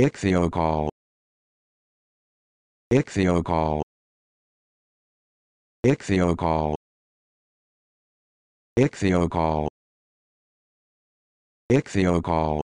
Ichthyocall Ichthyocall Ichthyocall Ichthyocall Ichthyocall